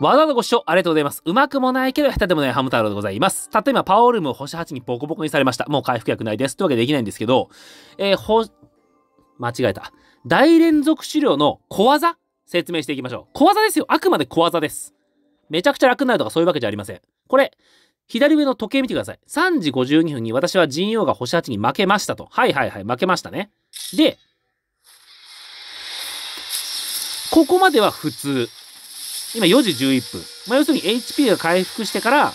わざわざご視聴ありがとうございます。うまくもないけど、下手でもないハム太郎でございます。たった今、パオルームを星8にボコボコにされました。もう回復薬ないです。というわけでできないんですけど、えー、ほ、間違えた。大連続資料の小技説明していきましょう。小技ですよ。あくまで小技です。めちゃくちゃ楽になるとかそういうわけじゃありません。これ、左上の時計見てください。3時52分に私は陣王が星8に負けましたと。はいはいはい、負けましたね。で、ここまでは普通。今4時11分。まあ、要するに HP が回復してから、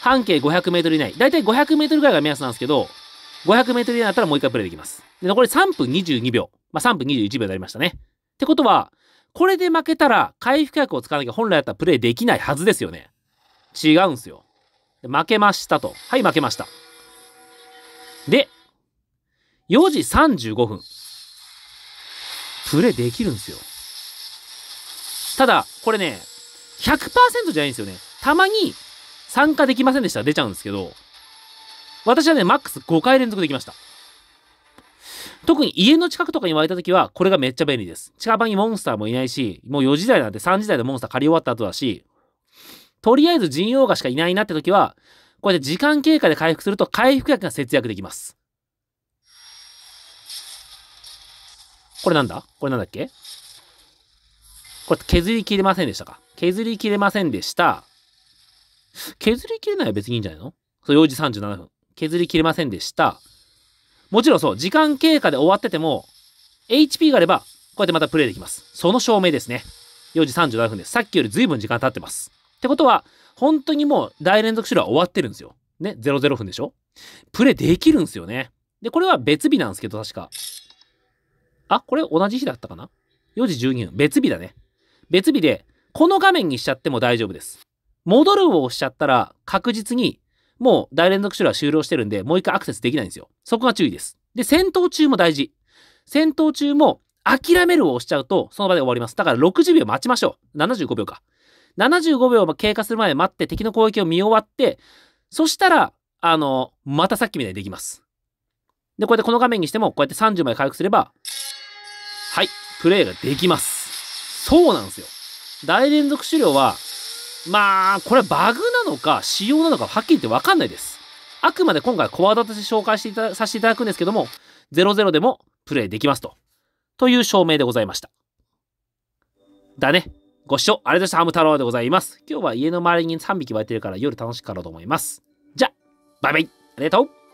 半径500メートル以内。だいたい500メートルぐらいが目安なんですけど、500メートル以内だったらもう一回プレイできます。で、残り3分22秒。まあ、3分21秒になりましたね。ってことは、これで負けたら回復薬を使わなきゃ本来だったらプレイできないはずですよね。違うんすよ。負けましたと。はい、負けました。で、4時35分。プレイできるんですよ。ただ、これね、100%じゃないんですよね。たまに参加できませんでした出ちゃうんですけど、私はね、マックス5回連続できました。特に家の近くとかに湧いた時は、これがめっちゃ便利です。近場にモンスターもいないし、もう4時台なんて3時台でモンスター借り終わった後だし、とりあえず人用がしかいないなって時は、こうやって時間経過で回復すると回復薬が節約できます。これなんだこれなんだっけこれ削りきれませんでしたか削りきれませんでした。削りきれないは別にいいんじゃないのそう、4時37分。削りきれませんでした。もちろんそう、時間経過で終わってても、HP があれば、こうやってまたプレイできます。その証明ですね。4時37分です。さっきより随分時間経ってます。ってことは、本当にもう大連続手了は終わってるんですよ。ね、00分でしょプレイできるんですよね。で、これは別日なんですけど、確か。あ、これ同じ日だったかな ?4 時12分。別日だね。別日でこの画面にしちゃっても大丈夫です。戻るを押しちゃったら確実にもう大連続処理は終了してるんで、もう一回アクセスできないんですよ。そこが注意です。で、戦闘中も大事。戦闘中も諦めるを押しちゃうと、その場で終わります。だから60秒待ちましょう。75秒か。75秒経過する前待って敵の攻撃を見終わって、そしたら、あの、またさっきみたいにできます。で、こうやってこの画面にしても、こうやって30枚回復すれば、はい、プレイができます。そうなんですよ。大連続狩猟は、まあ、これはバグなのか、仕様なのか、はっきり言ってわかんないです。あくまで今回、コアだとして紹介していたさせていただくんですけども、00でもプレイできますと。という証明でございました。だね。ご視聴ありがとうございました。ハム太郎でございます。今日は家の周りに3匹湧いてるから夜楽しくかろうと思います。じゃ、バイバイありがとう